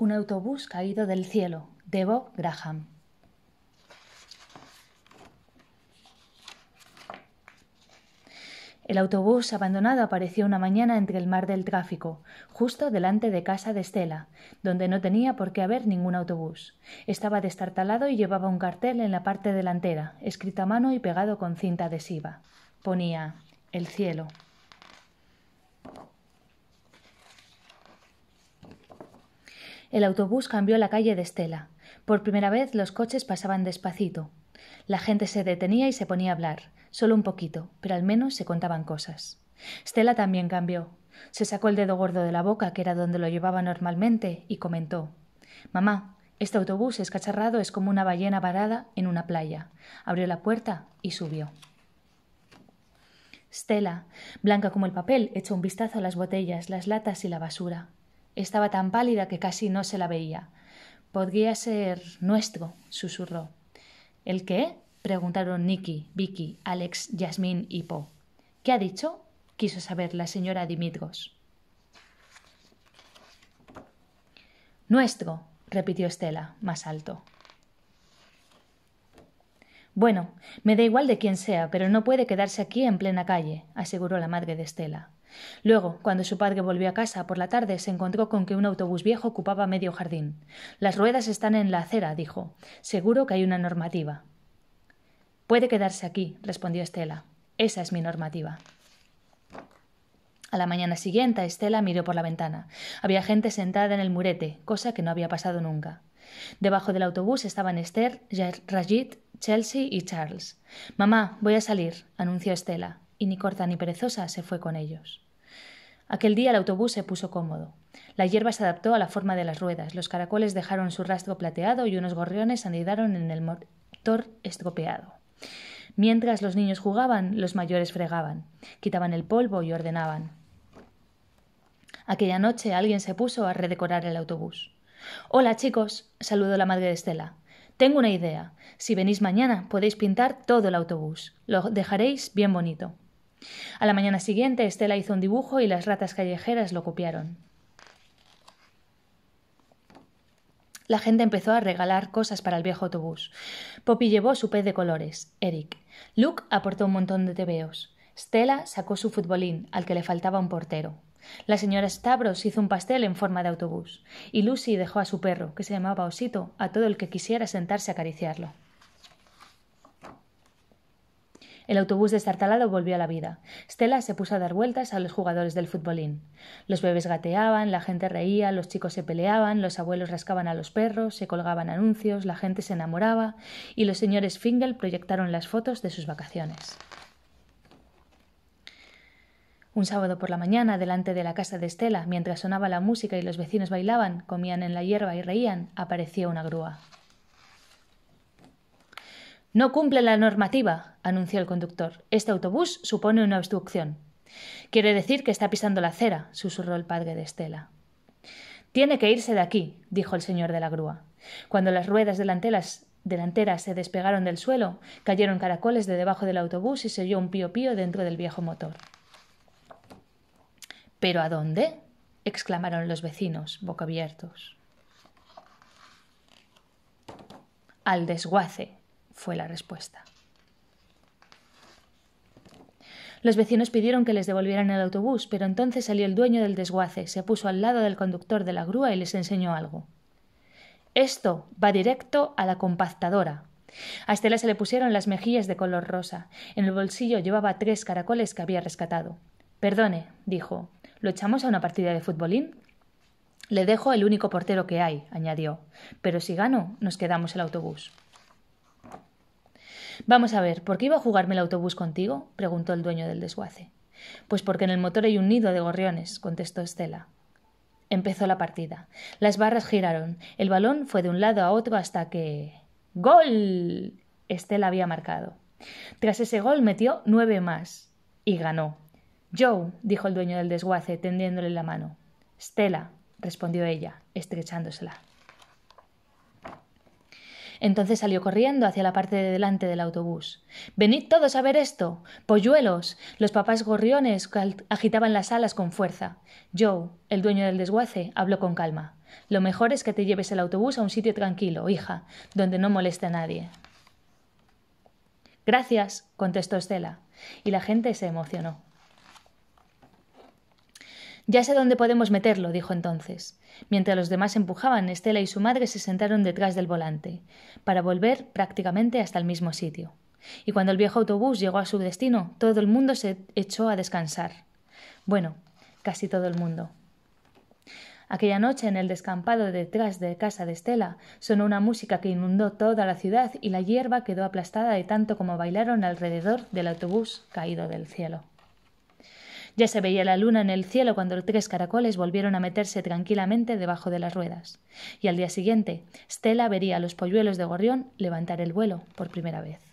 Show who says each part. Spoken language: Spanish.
Speaker 1: Un autobús caído del cielo, de Graham. El autobús abandonado apareció una mañana entre el mar del tráfico, justo delante de casa de Estela, donde no tenía por qué haber ningún autobús. Estaba destartalado y llevaba un cartel en la parte delantera, escrito a mano y pegado con cinta adhesiva. Ponía el cielo. El autobús cambió la calle de Estela. Por primera vez los coches pasaban despacito. La gente se detenía y se ponía a hablar, solo un poquito, pero al menos se contaban cosas. Estela también cambió. Se sacó el dedo gordo de la boca, que era donde lo llevaba normalmente, y comentó Mamá, este autobús escacharrado es como una ballena varada en una playa. Abrió la puerta y subió. Estela, blanca como el papel, echó un vistazo a las botellas, las latas y la basura. Estaba tan pálida que casi no se la veía. Podría ser nuestro, susurró. ¿El qué? preguntaron Nicky, Vicky, Alex, Yasmín y Po. ¿Qué ha dicho? quiso saber la señora Dimitros. Nuestro, repitió Estela, más alto. Bueno, me da igual de quién sea, pero no puede quedarse aquí en plena calle, aseguró la madre de Estela. Luego, cuando su padre volvió a casa por la tarde, se encontró con que un autobús viejo ocupaba medio jardín. Las ruedas están en la acera, dijo. Seguro que hay una normativa. Puede quedarse aquí, respondió Estela. Esa es mi normativa. A la mañana siguiente, Estela miró por la ventana. Había gente sentada en el murete, cosa que no había pasado nunca. Debajo del autobús estaban Esther, Rajit, Chelsea y Charles. Mamá, voy a salir, anunció Estela y ni corta ni perezosa se fue con ellos. Aquel día el autobús se puso cómodo. La hierba se adaptó a la forma de las ruedas, los caracoles dejaron su rastro plateado y unos gorriones anidaron en el motor estropeado. Mientras los niños jugaban, los mayores fregaban, quitaban el polvo y ordenaban. Aquella noche alguien se puso a redecorar el autobús. Hola chicos, saludó la madre de Estela. Tengo una idea. Si venís mañana podéis pintar todo el autobús. Lo dejaréis bien bonito. A la mañana siguiente, Estela hizo un dibujo y las ratas callejeras lo copiaron. La gente empezó a regalar cosas para el viejo autobús. Poppy llevó su pez de colores, Eric. Luke aportó un montón de tebeos. Estela sacó su futbolín, al que le faltaba un portero. La señora Stavros hizo un pastel en forma de autobús. Y Lucy dejó a su perro, que se llamaba Osito, a todo el que quisiera sentarse a acariciarlo. El autobús destartalado volvió a la vida. Stella se puso a dar vueltas a los jugadores del futbolín. Los bebés gateaban, la gente reía, los chicos se peleaban, los abuelos rascaban a los perros, se colgaban anuncios, la gente se enamoraba y los señores Fingel proyectaron las fotos de sus vacaciones. Un sábado por la mañana, delante de la casa de Estela, mientras sonaba la música y los vecinos bailaban, comían en la hierba y reían, apareció una grúa. No cumple la normativa, anunció el conductor. Este autobús supone una obstrucción. Quiere decir que está pisando la acera, susurró el padre de Estela. Tiene que irse de aquí, dijo el señor de la grúa. Cuando las ruedas delanteras, delanteras se despegaron del suelo, cayeron caracoles de debajo del autobús y se oyó un pío pío dentro del viejo motor. ¿Pero a dónde? exclamaron los vecinos, boca abiertos. Al desguace, fue la respuesta. Los vecinos pidieron que les devolvieran el autobús, pero entonces salió el dueño del desguace, se puso al lado del conductor de la grúa y les enseñó algo. Esto va directo a la compactadora. A Estela se le pusieron las mejillas de color rosa. En el bolsillo llevaba tres caracoles que había rescatado. Perdone, dijo, ¿lo echamos a una partida de futbolín? Le dejo el único portero que hay, añadió, pero si gano, nos quedamos el autobús. Vamos a ver, ¿por qué iba a jugarme el autobús contigo? preguntó el dueño del desguace. Pues porque en el motor hay un nido de gorriones, contestó Estela. Empezó la partida. Las barras giraron. El balón fue de un lado a otro hasta que. ¡Gol! Estela había marcado. Tras ese gol metió nueve más. Y ganó. Joe, dijo el dueño del desguace, tendiéndole la mano. —¡Estela! respondió ella, estrechándosela. Entonces salió corriendo hacia la parte de delante del autobús. Venid todos a ver esto. Polluelos. Los papás gorriones agitaban las alas con fuerza. Joe, el dueño del desguace, habló con calma. Lo mejor es que te lleves el autobús a un sitio tranquilo, hija, donde no moleste a nadie. Gracias, contestó Estela, y la gente se emocionó. Ya sé dónde podemos meterlo, dijo entonces. Mientras los demás empujaban, Estela y su madre se sentaron detrás del volante, para volver prácticamente hasta el mismo sitio. Y cuando el viejo autobús llegó a su destino, todo el mundo se echó a descansar. Bueno, casi todo el mundo. Aquella noche en el descampado detrás de casa de Estela sonó una música que inundó toda la ciudad y la hierba quedó aplastada de tanto como bailaron alrededor del autobús caído del cielo. Ya se veía la luna en el cielo cuando los tres caracoles volvieron a meterse tranquilamente debajo de las ruedas. Y al día siguiente, Stella vería a los polluelos de gorrión levantar el vuelo por primera vez.